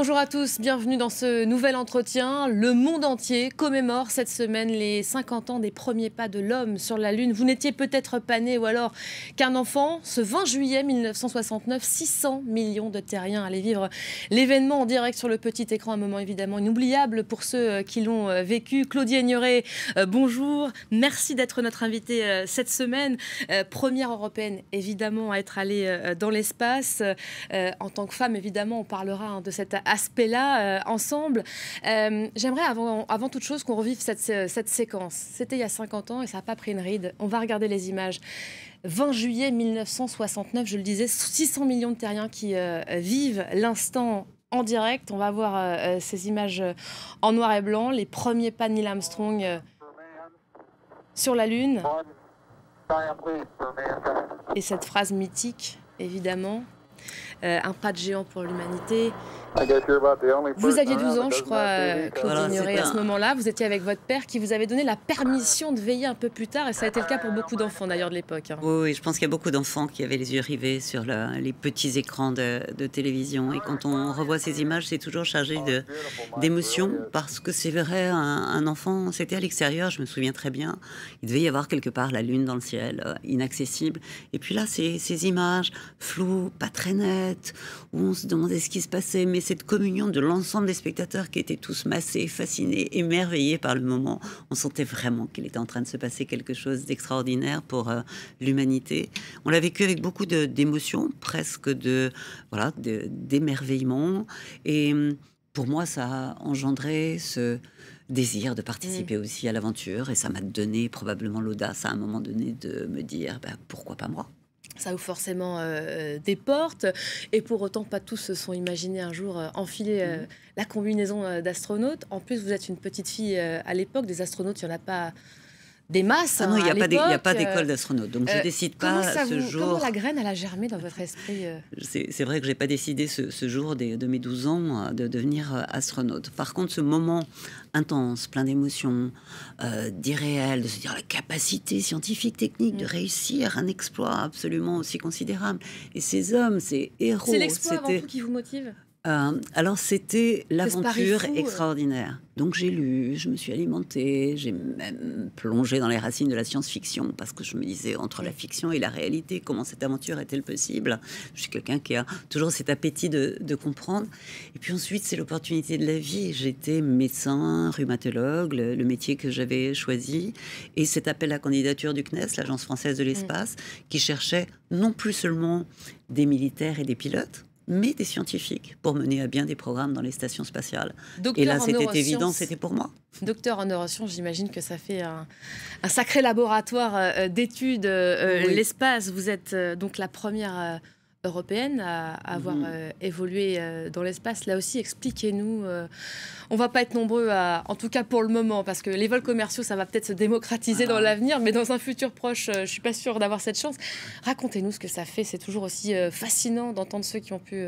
Bonjour à tous, bienvenue dans ce nouvel entretien. Le monde entier commémore cette semaine les 50 ans des premiers pas de l'homme sur la Lune. Vous n'étiez peut-être pas né ou alors qu'un enfant. Ce 20 juillet 1969, 600 millions de terriens allaient vivre l'événement en direct sur le petit écran, un moment évidemment inoubliable pour ceux euh, qui l'ont euh, vécu. Claudie Aigneret, euh, bonjour, merci d'être notre invitée cette semaine. Première européenne évidemment à être allée dans l'espace. En tant que femme évidemment, on parlera hein, de cette aspect-là euh, ensemble. Euh, j'aimerais avant, avant toute chose qu'on revive cette, euh, séquence. C'était il y a 50 ans et ça n'a pas pris une ride. On va regarder les images. 20 juillet 1969, je le disais, 600 millions de terriens qui vivent l'instant en direct. On va voir ces images en noir et blanc, les premiers pas de Neil Armstrong sur la Lune. Et cette phrase mythique, évidemment. Euh, un pas de géant pour l'humanité. Vous aviez 12 ans, je crois, euh, Claude à ce moment-là. Vous étiez avec votre père qui vous avait donné la permission de veiller un peu plus tard, et ça a été le cas pour beaucoup d'enfants d'ailleurs de l'époque. Hein. Oui, je pense qu'il y a beaucoup d'enfants qui avaient les yeux rivés sur les petits écrans de, télévision. Et quand on revoit ces images, c'est toujours chargé d'émotions, parce que c'est vrai, un, enfant, c'était à l'extérieur, je me souviens très bien. Il devait y avoir quelque part la lune dans le ciel, euh, inaccessible. Et puis là, ces images floues, pas très nettes où on se demandait ce qui se passait, mais cette communion de l'ensemble des spectateurs qui étaient tous massés, fascinés, émerveillés par le moment, on sentait vraiment qu'il était en train de se passer quelque chose d'extraordinaire pour euh, l'humanité. On l'a vécu avec beaucoup d'émotions, presque de voilà d'émerveillement, et hum, pour moi, ça a engendré ce désir de participer mmh. aussi à l'aventure et ça m'a donné probablement l'audace à un moment donné de me dire ben, pourquoi pas moi ça ouvre forcément euh, des portes. Et pour autant, pas tous se sont imaginés un jour euh, enfiler euh, mhm. la combinaison d'astronautes. En plus, vous êtes une petite fille à l'époque. Des astronautes, il n'y en a pas des masses. Ah non, il n'y hein, a, a, pas d'école euh, d'astronautes. Donc, je euh, décide pas ce jour. Comment la graine, elle a germé dans votre esprit euh C'est vrai que j'ai pas décidé ce, jour de mes 12 ans de devenir astronaute. Par contre, ce moment intense, plein d'émotions, euh, d'irréel, de se dire la capacité scientifique, technique de mm. réussir un exploit absolument aussi considérable. Et ces hommes, ces héros. C'est l'exploit avant tout qui vous motive euh, alors c'était l'aventure euh extraordinaire. Donc j'ai lu, je me suis alimentée, j'ai même plongé dans les racines de la science-fiction parce que je me disais entre la fiction et la réalité, comment cette aventure est-elle possible Je suis quelqu'un qui a toujours cet appétit de, comprendre. Et puis ensuite c'est l'opportunité de la vie. J'étais médecin, rhumatologue, le, métier que j'avais choisi, et cet appel à candidature du CNES, l'agence française de mm. l'espace, qui cherchait non plus seulement des militaires et des pilotes mais des scientifiques pour mener à bien des programmes dans les stations spatiales. Docteur Et là, c'était évident, c'était pour moi. Docteur en neurosciences, j'imagine que ça fait un, sacré laboratoire euh, d'études, euh, euh, l'espace. Vous êtes donc la première européenne à, avoir mhm. euh, évolué euh, dans l'espace. Là aussi, expliquez-nous. Euh, on va pas être nombreux, en tout cas pour le moment, parce que les vols commerciaux, ça va peut-être se démocratiser dans ah. l'avenir, mais dans un futur proche, je suis pas sûre d'avoir cette chance. Racontez-nous ce que ça fait. C'est toujours aussi fascinant d'entendre ceux qui ont pu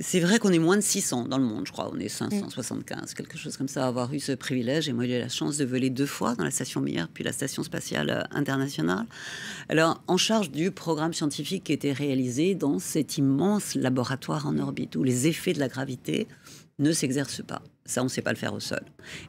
c'est vrai qu'on est moins de 600 dans le monde, je crois. On est 575, quelque chose comme ça, avoir eu ce privilège. Et moi, j'ai eu la chance de voler deux fois dans la station Mir, puis la station spatiale euh, internationale. Alors, en charge du programme scientifique qui était réalisé dans cet immense laboratoire en orbite, où les effets de la gravité ne s'exercent pas. Ça, on ne sait pas le faire au sol.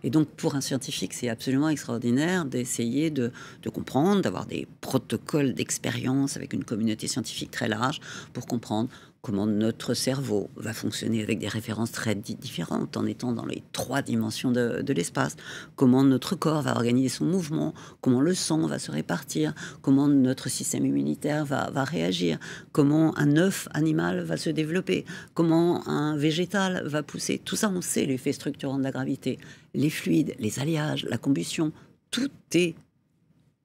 Et donc, pour un scientifique, c'est absolument extraordinaire d'essayer de, comprendre, d'avoir des protocoles d'expérience avec une communauté scientifique très large pour comprendre comment notre cerveau va fonctionner avec des références très différentes en étant dans les trois dimensions de, l'espace, comment notre corps va organiser son mouvement, comment le sang va se répartir, comment notre système immunitaire va, va réagir, comment un œuf animal va se développer, comment un végétal va pousser. Tout ça, on sait l'effet structurel de la gravité, les fluides, les alliages, la combustion, tout est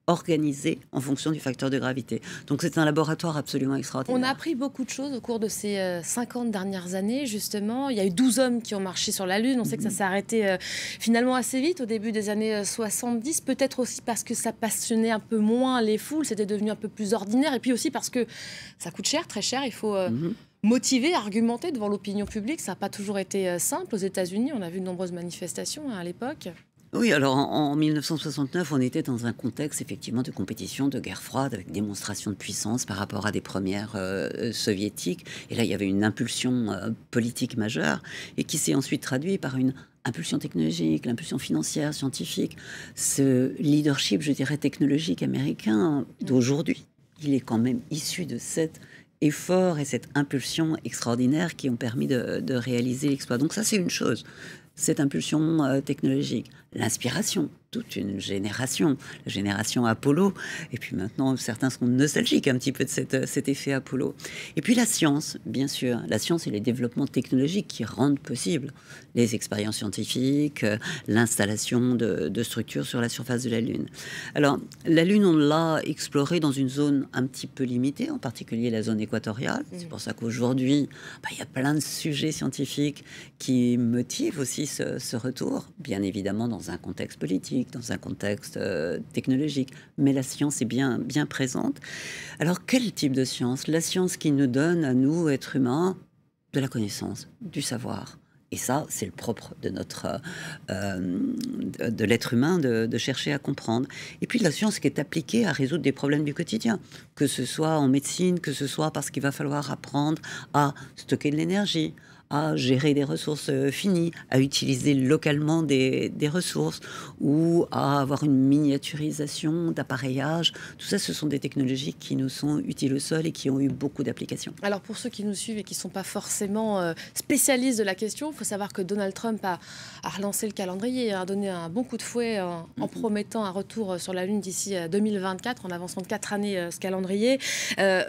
organisé en fonction du facteur de gravité. Donc c'est un laboratoire absolument extraordinaire. On a appris beaucoup de choses au cours de ces 50 euh, dernières années, justement. Il y a eu 12 hommes qui ont marché sur la Lune. On sait que ça mhm. s'est arrêté euh, finalement assez vite au début des années 70, euh, peut-être aussi parce que ça passionnait un peu moins les foules, c'était devenu un peu plus ordinaire, et puis aussi parce que ça coûte cher, très cher, il faut... Mhm motiver, argumenter devant l'opinion publique. Ça n'a pas toujours été euh, simple aux États-Unis. On a vu de nombreuses manifestations hein, à l'époque. Oui, alors en, 1969, on était dans un contexte effectivement de compétition, de guerre froide, avec démonstration de puissance par rapport à des premières euh, euh, soviétiques. Et là, il y avait une impulsion politique majeure et qui s'est ensuite traduite par une impulsion technologique, l'impulsion financière, scientifique. Ce leadership, je dirais, technologique américain d'aujourd'hui, il est quand même issu de cette effort et cette impulsion extraordinaire qui ont permis de, réaliser l'exploit. Donc ça, c'est une chose, cette impulsion euh, technologique l'inspiration, toute une génération, la génération Apollo, et puis maintenant certains sont nostalgiques un petit peu de cet effet Apollo. Et puis la science, bien sûr, la science et les développements technologiques qui rendent possible les expériences scientifiques, l'installation de, structures sur la surface de la Lune. Alors la Lune, on l'a explorée dans une zone un petit peu limitée, en particulier la zone équatoriale. Mm. C'est pour ça qu'aujourd'hui, bah, il y a plein de sujets scientifiques qui motivent aussi ce, ce retour, bien évidemment dans dans un contexte politique, dans un contexte euh, technologique. Mais la science est bien, bien présente. Alors, quel type de science La science qui nous donne, à nous, êtres humains, de la connaissance, du savoir. Et ça, c'est le propre de notre, euh, de, l'être humain, de, de, chercher à comprendre. Et puis la science qui est appliquée à résoudre des problèmes du quotidien, que ce soit en médecine, que ce soit parce qu'il va falloir apprendre à stocker de l'énergie, à gérer des ressources euh, finies, à utiliser localement des, ressources ou à avoir une miniaturisation d'appareillage. Tout ça, ce sont des technologies qui nous sont utiles au sol et qui ont eu beaucoup d'applications. Alors pour ceux qui nous suivent et qui ne sont pas forcément euh, spécialistes de la question, il faut savoir que Donald Trump a, relancé le calendrier, a hein, donné un bon coup de fouet en, mhm. promettant un retour euh, sur la Lune d'ici 2024, en avançant de 4 années ce calendrier.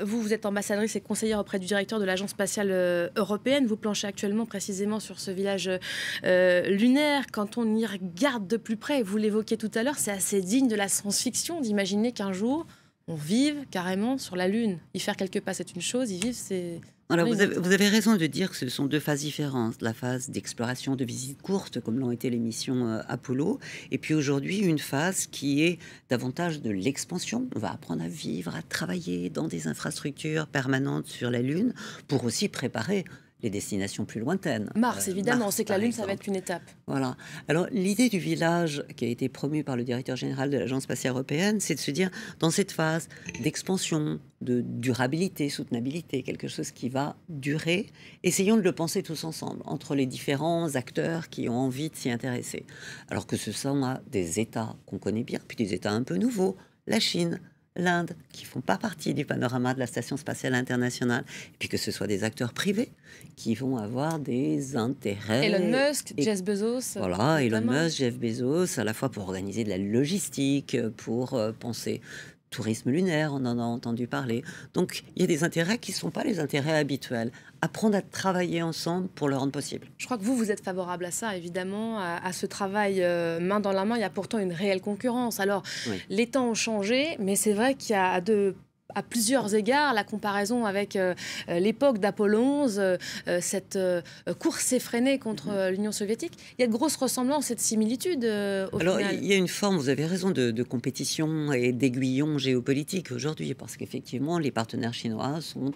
vous, vous êtes ambassadrice et conseillère auprès du directeur de l'Agence spatiale européenne. Vous planchez actuellement précisément sur ce village euh, lunaire, quand on y regarde de plus près, vous l'évoquez tout à l'heure, c'est assez digne de la science-fiction d'imaginer qu'un jour, on vive carrément sur la Lune. Y faire quelques pas, c'est une chose, y vivre, c'est... Alors, vous avez, vous avez, raison de dire que ce sont deux phases différentes. La phase d'exploration, de visite courte, comme l'ont été les missions euh, Apollo, et puis aujourd'hui, une phase qui est davantage de l'expansion. On va apprendre à vivre, à travailler dans des infrastructures permanentes sur la Lune pour aussi préparer les destinations plus lointaines. Mars, euh, évidemment, évidemment, sait que la Lune, ça va être une étape. Voilà. Alors, l'idée du village qui a été promue par le directeur général de l'Agence spatiale européenne, c'est de se dire, dans cette phase d'expansion, de durabilité, soutenabilité, quelque chose qui va durer, essayons de le penser tous ensemble, entre les différents acteurs qui ont envie de s'y intéresser. Alors que ce sont hein, des États qu'on connaît bien, puis des États un peu nouveaux, la Chine, l'Inde, qui font pas partie du panorama de la Station spatiale internationale, et puis que ce soit des acteurs privés qui vont avoir des intérêts. Elon Musk, Jeff Bezos. Voilà, Elon Musk, Jeff Bezos, à la fois pour organiser de la logistique, pour euh, penser tourisme lunaire, on en a entendu parler. Donc il y a des intérêts qui ne sont pas les intérêts habituels. Apprendre à travailler ensemble pour le rendre possible. Je crois que vous, vous êtes favorable à ça, évidemment, à, ce travail euh, main dans la main. Il y a pourtant une réelle concurrence. Alors, les temps ont changé, mais c'est vrai qu'il y a de à plusieurs égards la comparaison avec euh, euh, l'époque d'Apollo 11, euh, cette course effrénée contre mm-hmm. l'Union soviétique. Il y a de grosses ressemblances et de similitudes. Alors il y a une forme, vous avez raison, de, compétition et d'aiguillon géopolitique aujourd'hui, parce qu'effectivement les partenaires chinois sont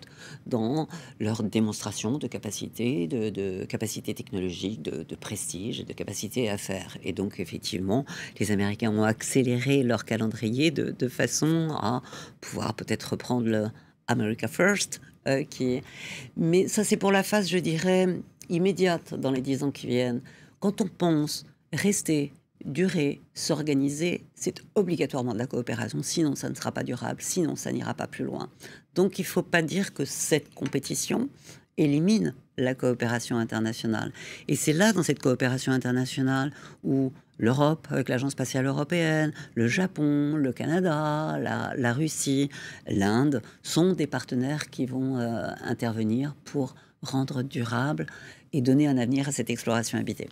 dans leur démonstration de capacité, de, capacité technologique, de, de, prestige, de capacité à faire. Et donc effectivement, les Américains ont accéléré leur calendrier de façon à pouvoir peut-être reprendre le America First, euh, qui... mais ça c'est pour la phase, je dirais, immédiate dans les dix ans qui viennent. Quand on pense rester, durer, s'organiser, c'est obligatoirement de la coopération, sinon ça ne sera pas durable, sinon ça n'ira pas plus loin. Donc il ne faut pas dire que cette compétition élimine la coopération internationale. Et c'est là, dans cette coopération internationale, où l'Europe avec l'Agence spatiale européenne, le Japon, le Canada, la, Russie, l'Inde sont des partenaires qui vont euh, intervenir pour rendre durable et donner un avenir à cette exploration habitée.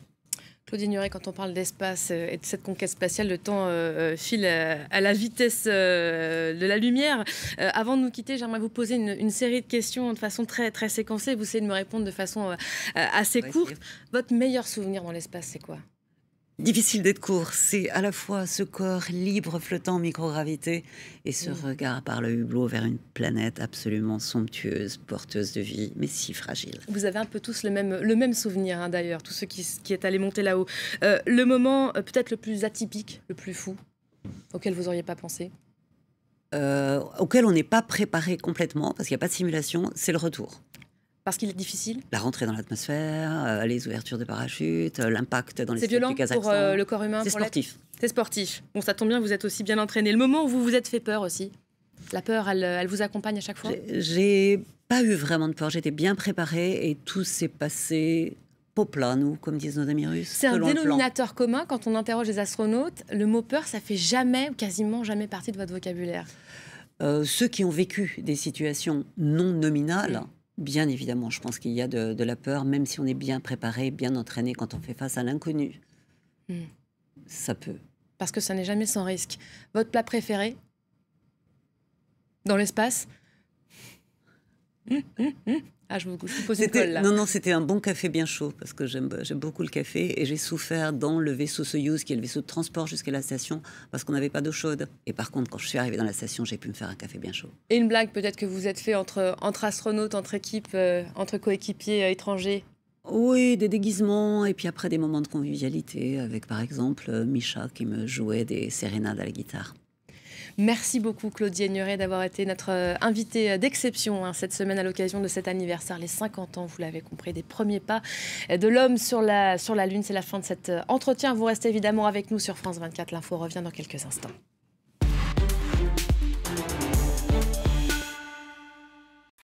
Claudine Nuret, quand on parle d'espace euh, et de cette conquête spatiale, le temps euh, file à la vitesse de la lumière. avant de nous quitter, j'aimerais vous poser une, série de questions de façon très, très séquencée. Vous essayez de me répondre de façon assez courte. Votre meilleur souvenir dans l'espace, c'est quoi Difficile d'être court, c'est à la fois ce corps libre flottant en microgravité et ce regard par le hublot vers une planète absolument somptueuse, porteuse de vie, mais si fragile. Vous avez un peu tous le même, le même souvenir hein, d'ailleurs, tous ceux qui, qui est allé monter là-haut. Euh, le moment euh, peut-être le plus atypique, le plus fou, auquel vous n'auriez pas pensé euh, Auquel on n'est pas préparé complètement, parce qu'il n'y a pas de simulation, c'est le retour. Parce qu'il est difficile La rentrée dans l'atmosphère, euh, les ouvertures de parachutes, euh, l'impact dans les C'est violent pour euh, le corps humain C'est sportif. C'est sportif. Bon, ça tombe bien, vous êtes aussi bien entraîné. Le moment où vous vous êtes fait peur aussi La peur, elle, elle vous accompagne à chaque fois J'ai pas eu vraiment de peur. J'étais bien préparée et tout s'est passé nous, comme disent nos amis russes. C'est un dénominateur commun quand on interroge les astronautes. Le mot peur, ça fait jamais, quasiment jamais partie de votre vocabulaire. ceux qui ont vécu des situations non nominales, Bien évidemment, je pense qu'il y a de, la peur, même si on est bien préparé, bien entraîné, quand on fait face à l'inconnu. Hmm. Ça peut. Parce que ça n'est jamais sans risque. Votre plat préféré Dans l'espace Hum, hum, hum. Ah, je me là. Non, non, c'était un bon café bien chaud parce que j'aime beaucoup le café et j'ai souffert dans le vaisseau Soyuz, qui est le vaisseau de transport jusqu'à la station, parce qu'on n'avait pas d'eau chaude. Et par contre, quand je suis arrivée dans la station, j'ai pu me faire un café bien chaud. Et une blague peut-être que vous êtes fait entre, entre astronautes, entre équipes, euh, entre coéquipiers euh, étrangers oui, des déguisements et puis après des moments de convivialité avec par exemple euh, Micha qui me jouait des sérénades à la guitare. Merci beaucoup, Claudie Aigneret, d'avoir été notre euh, invitée d'exception hein, cette semaine à l'occasion de cet anniversaire, les 50 ans, vous l'avez compris, des premiers pas de l'homme sur la, sur la Lune. C'est la fin de cet euh, entretien. Vous restez évidemment avec nous sur France 24. L'info revient dans quelques instants.